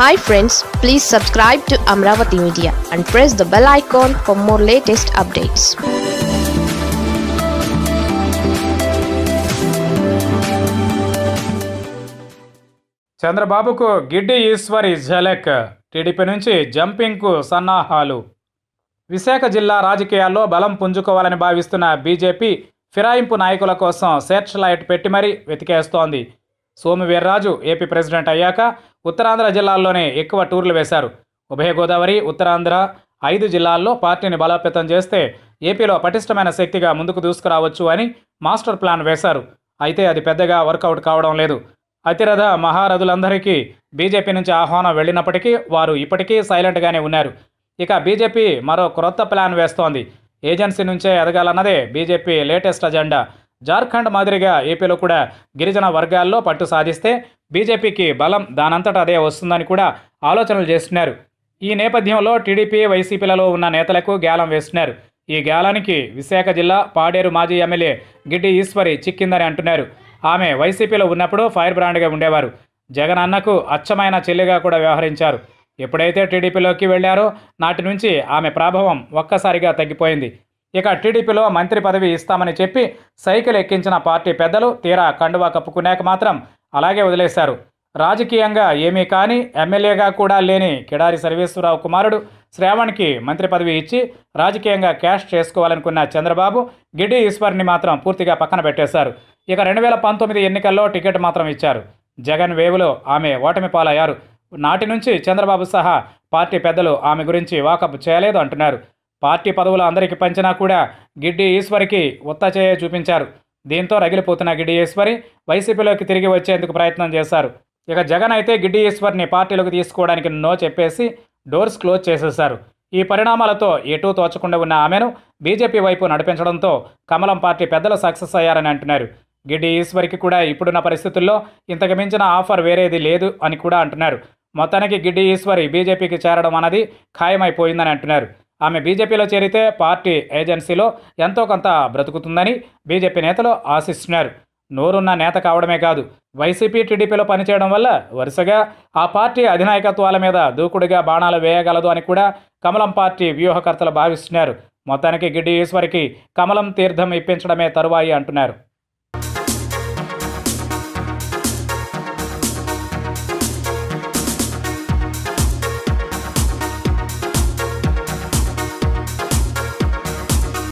hi friends please subscribe to Amaravati media and press the bell icon for more latest updates చంద్రబాబుకు గిడ్డి ఈశ్వరి ఝలక్ TDP నుంచి జంపింగ్కు సన్నాహాలు విశాఖ జిల్లా రాజకీయాల్లో బలం పుంజుకోవాలని భావిస్తున్న బీజేపీ ఫిరాయింపు నాయకుల కోసం సెర్చ్ లైట్ పెట్టి మరీ వెతికేస్తోంది సోము వీర్రాజు ఏపీ ప్రెసిడెంట్ అయ్యాక ఉత్తరాంధ్ర జిల్లాల్లోనే ఎక్కువ టూర్లు వేశారు ఉభయ గోదావరి ఉత్తరాంధ్ర ఐదు జిల్లాల్లో పార్టీని బలోపేతం చేస్తే ఏపీలో పటిష్టమైన శక్తిగా ముందుకు దూసుకురావచ్చు అని మాస్టర్ ప్లాన్ వేశారు అయితే అది పెద్దగా వర్కౌట్ కావడం లేదు అతిరథ మహారథులందరికీ బీజేపీ నుంచి ఆహ్వానం వెళ్ళినప్పటికీ వారు ఇప్పటికీ సైలెంట్గానే ఉన్నారు ఇక బీజేపీ మరో క్రొత్త ప్లాన్ వేస్తోంది ఏజెన్సీ నుంచే ఎదగాలన్నదే బీజేపీ లేటెస్ట్ అజెండా జార్ఖండ్ మాదిరిగా ఏపీలో కూడా గిరిజన వర్గాల్లో పట్టు సాధిస్తే బీజేపీకి బలం దానంతట అదే వస్తుందని కూడా ఆలోచనలు చేస్తున్నారు ఈ నేపథ్యంలో టీడీపీ వైసీపీలలో ఉన్న నేతలకు గ్యాలం వేస్తున్నారు ఈ గ్యాలానికి విశాఖ జిల్లా పాడేరు మాజీ ఎమ్మెల్యే గిడ్డి ఈశ్వరి చిక్కిందని అంటున్నారు ఆమె వైసీపీలో ఉన్నప్పుడు ఫైర్ బ్రాండ్గా ఉండేవారు జగన్ అన్నకు అచ్చమైన చెల్లిగా కూడా వ్యవహరించారు ఎప్పుడైతే టీడీపీలోకి వెళ్ళారో నాటి నుంచి ఆమె ప్రాభవం ఒక్కసారిగా తగ్గిపోయింది ఇక టీడీపీలో మంత్రి పదవి ఇస్తామని చెప్పి సైకిల్ ఎక్కించిన పార్టీ పెద్దలు తీరా కండువా కప్పుకున్నాక మాత్రం అలాగే వదిలేశారు రాజకీయంగా ఏమీ కాని ఎమ్మెల్యేగా కూడా లేని కిడారి సర్వేశ్వరరావు కుమారుడు శ్రావణ్కి మంత్రి పదవి ఇచ్చి రాజకీయంగా క్యాష్ చేసుకోవాలనుకున్న చంద్రబాబు గిడ్డి ఈశ్వర్ని మాత్రం పూర్తిగా పక్కన పెట్టేశారు ఇక రెండు వేల పంతొమ్మిది ఎన్నికల్లో టికెట్ మాత్రం ఇచ్చారు జగన్ వేవులో ఆమె ఓటమి పాలయ్యారు నాటి నుంచి చంద్రబాబు సహా పార్టీ పెద్దలు ఆమె గురించి వాకప్ చేయలేదు అంటున్నారు పార్టీ పదవులు అందరికీ పంచినా కూడా గిడ్డి ఈశ్వరికి ఉత్తచేయ చూపించారు దీంతో రగిలిపోతున్న గిడ్డి ఈశ్వరి వైసీపీలోకి తిరిగి వచ్చేందుకు ప్రయత్నం చేశారు ఇక జగన్ అయితే గిడ్డి ఈశ్వర్ని పార్టీలోకి తీసుకోవడానికి నో చెప్పేసి డోర్స్ క్లోజ్ చేసేశారు ఈ పరిణామాలతో ఎటూ తోచకుండా ఉన్న ఆమెను బీజేపీ వైపు నడిపించడంతో కమలం పార్టీ పెద్దలు సక్సెస్ అయ్యారని అంటున్నారు గిడ్డి ఈశ్వరికి కూడా ఇప్పుడున్న పరిస్థితుల్లో ఇంతకు మించిన ఆఫర్ వేరేది లేదు అని కూడా అంటున్నారు మొత్తానికి గిడ్డి ఈశ్వరి బీజేపీకి చేరడం అనేది ఖాయమైపోయిందని అంటున్నారు ఆమె బీజేపీలో చేరితే పార్టీ ఏజెన్సీలో ఎంతో కొంత బ్రతుకుతుందని బీజేపీ నేతలు ఆశిస్తున్నారు నోరున్న నేత కావడమే కాదు వైసీపీ టీడీపీలో పనిచేయడం వల్ల వరుసగా ఆ పార్టీ అధినాయకత్వాల మీద దూకుడుగా బాణాలు వేయగలదు అని కూడా కమలం పార్టీ వ్యూహకర్తలు భావిస్తున్నారు మొత్తానికి గిడ్డి ఈశ్వరికి కమలం తీర్థం ఇప్పించడమే తరువాయి అంటున్నారు